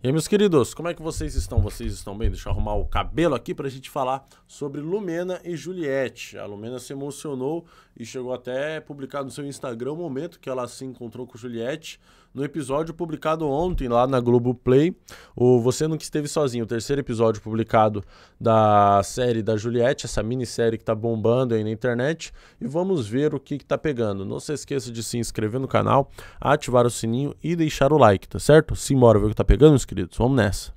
E aí, meus queridos, como é que vocês estão? Vocês estão bem? Deixa eu arrumar o cabelo aqui para a gente falar sobre Lumena e Juliette. A Lumena se emocionou e chegou até a publicar no seu Instagram o momento que ela se encontrou com Juliette no episódio publicado ontem lá na Globoplay, o Você Nunca Esteve Sozinho, o terceiro episódio publicado da série da Juliette, essa minissérie que tá bombando aí na internet, e vamos ver o que, que tá pegando. Não se esqueça de se inscrever no canal, ativar o sininho e deixar o like, tá certo? Simbora ver o que tá pegando, meus queridos, vamos nessa.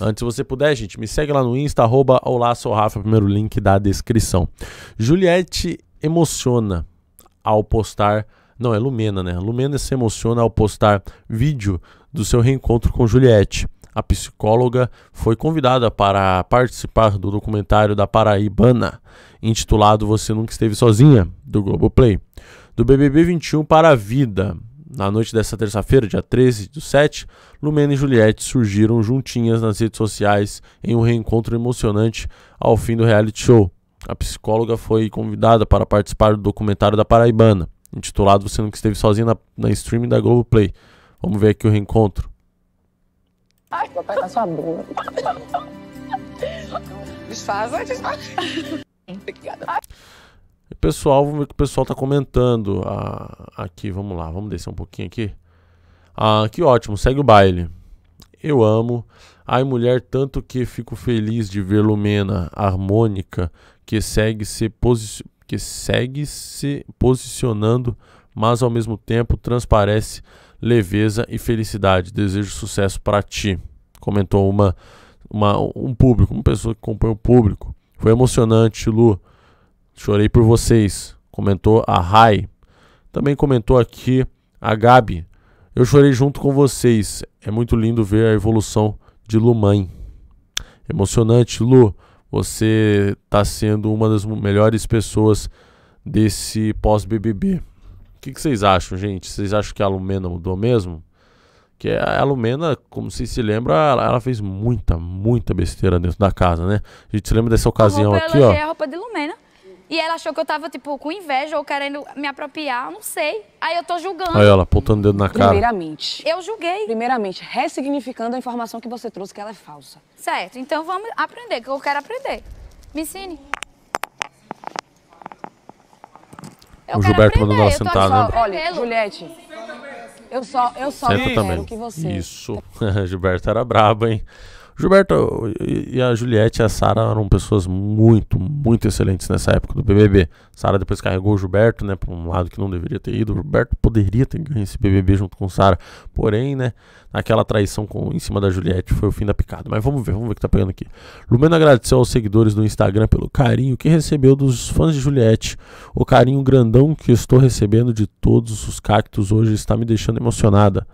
Antes, se você puder, gente, me segue lá no Insta, arroba olá, sou Rafa, primeiro link da descrição. Juliette emociona ao postar não, é Lumena, né? Lumena se emociona ao postar vídeo do seu reencontro com Juliette. A psicóloga foi convidada para participar do documentário da Paraibana, intitulado Você Nunca Esteve Sozinha, do Globoplay. Do BBB 21 para a vida, na noite desta terça-feira, dia 13 do 7, Lumena e Juliette surgiram juntinhas nas redes sociais em um reencontro emocionante ao fim do reality show. A psicóloga foi convidada para participar do documentário da Paraibana intitulado Você Nunca Esteve Sozinho na, na streaming da Globoplay. Vamos ver aqui o reencontro. Ai, vou apertar sua bunda. Desfaz Obrigada. Pessoal, vamos ver o que o pessoal está comentando ah, aqui. Vamos lá, vamos descer um pouquinho aqui. Ah, que ótimo, segue o baile. Eu amo. Ai, mulher, tanto que fico feliz de ver Lumena, harmônica, que segue se posi que segue se posicionando, mas ao mesmo tempo transparece leveza e felicidade. Desejo sucesso para ti, comentou uma, uma, um público, uma pessoa que acompanha o público. Foi emocionante, Lu. Chorei por vocês, comentou a Rai. Também comentou aqui a Gabi. Eu chorei junto com vocês. É muito lindo ver a evolução de Lu mãe. Emocionante, Lu você está sendo uma das melhores pessoas desse pós-BBB. O que, que, vocês acham, gente? Vocês acham que a Lumena mudou mesmo? Que a Lumena, como vocês se lembram, ela, ela, fez muita, muita besteira dentro da casa, né? A gente se lembra dessa ocasião a roupa aqui, ó. É a roupa de Lumena. E ela achou que eu tava, tipo, com inveja ou querendo me apropriar, não sei. Aí eu tô julgando. Aí ela, apontando o dedo na cara. Primeiramente. Eu julguei. Primeiramente, ressignificando a informação que você trouxe, que ela é falsa. Certo, então vamos aprender, que eu quero aprender. Me ensine. Eu o Gilberto aprender, mandando ela sentar, né? Olha, Juliette, eu só, eu só quero também. que você... Isso. Gilberto era brabo, hein? Gilberto e a Juliette e a Sara eram pessoas muito, muito excelentes nessa época do BBB. Sara depois carregou o Gilberto, né, para um lado que não deveria ter ido. O Gilberto poderia ter ganho esse BBB junto com Sara, porém, né, aquela traição com, em cima da Juliette foi o fim da picada. Mas vamos ver, vamos ver o que tá pegando aqui. Lumena agradeceu aos seguidores do Instagram pelo carinho que recebeu dos fãs de Juliette. O carinho grandão que estou recebendo de todos os cactos hoje está me deixando emocionada.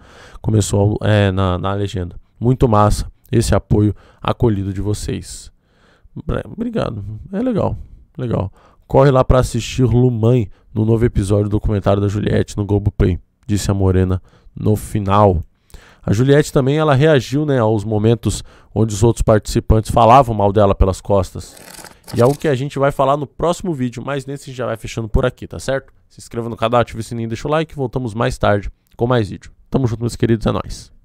Começou é, na, na legenda. Muito massa esse apoio acolhido de vocês. Obrigado. É legal, legal. Corre lá para assistir Lumãe no novo episódio do documentário da Juliette no Globoplay, disse a Morena no final. A Juliette também ela reagiu né, aos momentos onde os outros participantes falavam mal dela pelas costas. E é algo que a gente vai falar no próximo vídeo, mas nesse já vai fechando por aqui, tá certo? Se inscreva no canal, ative o sininho, deixa o like, voltamos mais tarde com mais vídeo. Tamo junto, meus queridos, é nóis.